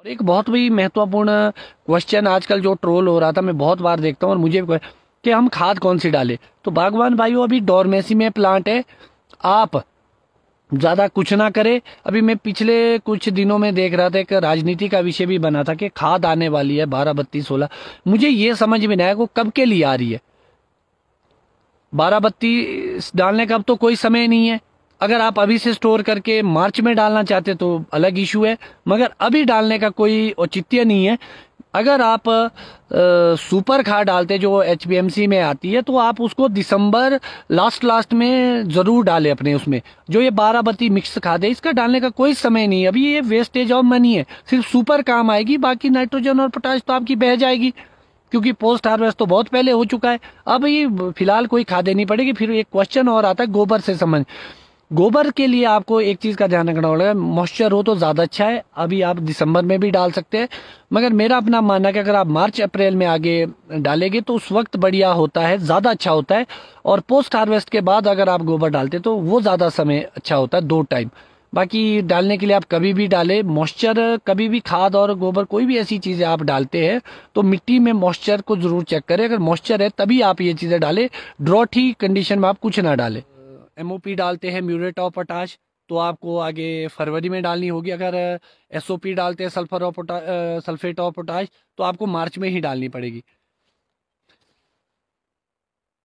और एक बहुत भी महत्वपूर्ण क्वेश्चन आजकल जो ट्रोल हो रहा था मैं बहुत बार देखता हूँ और मुझे कि हम खाद कौन सी डालें तो बागवान भाइयों अभी डोरमेसी में प्लांट है आप ज़्यादा कुछ ना करे अभी मैं पिछले कुछ दिनों में देख रहा था एक राजनीति का विषय भी बना था कि खाद आने वाली है बारह बत्तीस सोलह मुझे ये समझ में नहीं आया वो कब के लिए आ रही है बारह बत्तीस डालने का अब तो कोई समय नहीं है अगर आप अभी से स्टोर करके मार्च में डालना चाहते तो अलग इशू है मगर अभी डालने का कोई औचित्य नहीं है अगर आप आ, सुपर खाद डालते जो एच में आती है तो आप उसको दिसंबर लास्ट लास्ट में ज़रूर डालें अपने उसमें जो ये बाराबती मिक्स खाद है इसका डालने का कोई समय नहीं है अभी ये वेस्टेज ऑफ मनी है सिर्फ सुपर काम आएगी बाकी नाइट्रोजन और पोटास तो आपकी बह जाएगी क्योंकि पोस्ट हार्वेस्ट तो बहुत पहले हो चुका है अब ये फिलहाल कोई खादे नहीं पड़ेगी फिर एक क्वेश्चन और आता है गोबर से संबंध गोबर के लिए आपको एक चीज़ का ध्यान रखना होगा मॉइस्चर हो तो ज़्यादा अच्छा है अभी आप दिसंबर में भी डाल सकते हैं मगर मेरा अपना मानना है कि अगर आप मार्च अप्रैल में आगे डालेंगे तो उस वक्त बढ़िया होता है ज़्यादा अच्छा होता है और पोस्ट हार्वेस्ट के बाद अगर आप गोबर डालते तो वो ज़्यादा समय अच्छा होता है दो टाइम बाकी डालने के लिए आप कभी भी डालें मॉइस्चर कभी भी खाद और गोबर कोई भी ऐसी चीज़ें आप डालते हैं तो मिट्टी में मॉइस्चर को ज़रूर चेक करें अगर मॉइस्चर है तभी आप ये चीज़ें डालें ड्रॉट ही कंडीशन में आप कुछ ना डालें एम डालते हैं म्यूरेट ऑफ पोटाश तो आपको आगे फरवरी में डालनी होगी अगर एस डालते हैं सल्फर ऑफ पोटा सल्फेट ऑफ पोटाश तो आपको मार्च में ही डालनी पड़ेगी